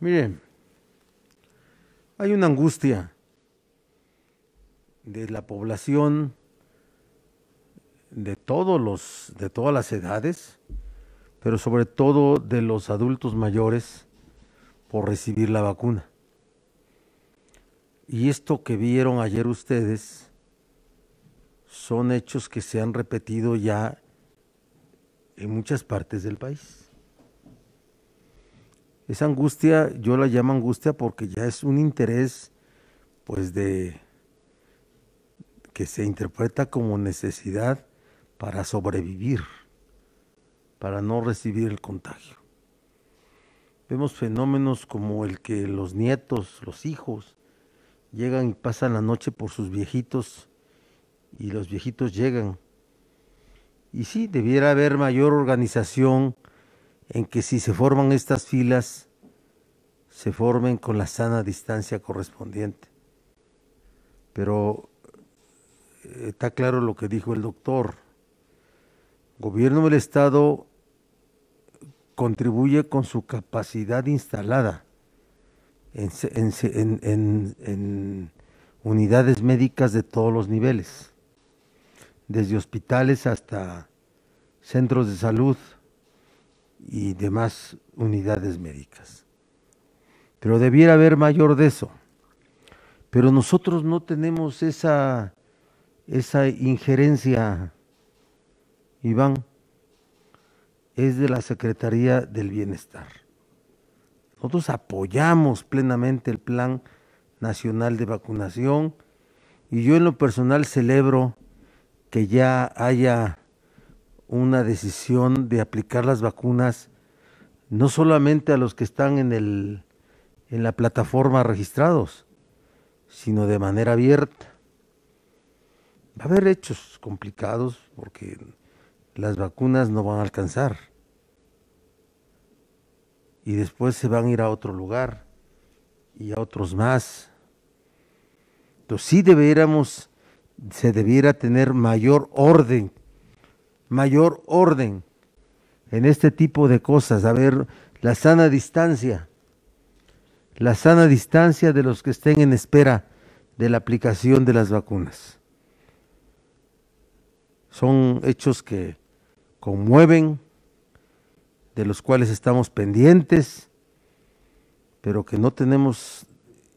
Miren, hay una angustia de la población de todos los de todas las edades, pero sobre todo de los adultos mayores por recibir la vacuna. Y esto que vieron ayer ustedes son hechos que se han repetido ya en muchas partes del país. Esa angustia yo la llamo angustia porque ya es un interés pues de que se interpreta como necesidad para sobrevivir, para no recibir el contagio. Vemos fenómenos como el que los nietos, los hijos, llegan y pasan la noche por sus viejitos y los viejitos llegan. Y sí, debiera haber mayor organización en que si se forman estas filas, se formen con la sana distancia correspondiente. Pero eh, está claro lo que dijo el doctor. Gobierno del Estado contribuye con su capacidad instalada en, en, unidades médicas de todos los niveles, desde hospitales hasta centros de salud, y demás unidades médicas. Pero debiera haber mayor de eso. Pero nosotros no tenemos esa, esa injerencia, Iván, es de la Secretaría del Bienestar. Nosotros apoyamos plenamente el Plan Nacional de Vacunación y yo en lo personal celebro que ya haya una decisión de aplicar las vacunas no solamente a los que están en, el, en la plataforma registrados, sino de manera abierta. Va a haber hechos complicados porque las vacunas no van a alcanzar. Y después se van a ir a otro lugar y a otros más. Entonces sí debiéramos, se debiera tener mayor orden mayor orden en este tipo de cosas. A ver, la sana distancia, la sana distancia de los que estén en espera de la aplicación de las vacunas. Son hechos que conmueven, de los cuales estamos pendientes, pero que no tenemos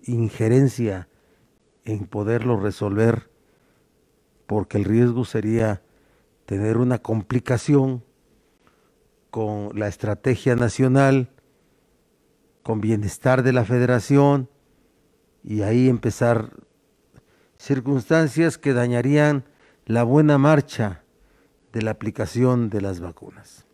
injerencia en poderlo resolver, porque el riesgo sería tener una complicación con la estrategia nacional, con bienestar de la federación, y ahí empezar circunstancias que dañarían la buena marcha de la aplicación de las vacunas.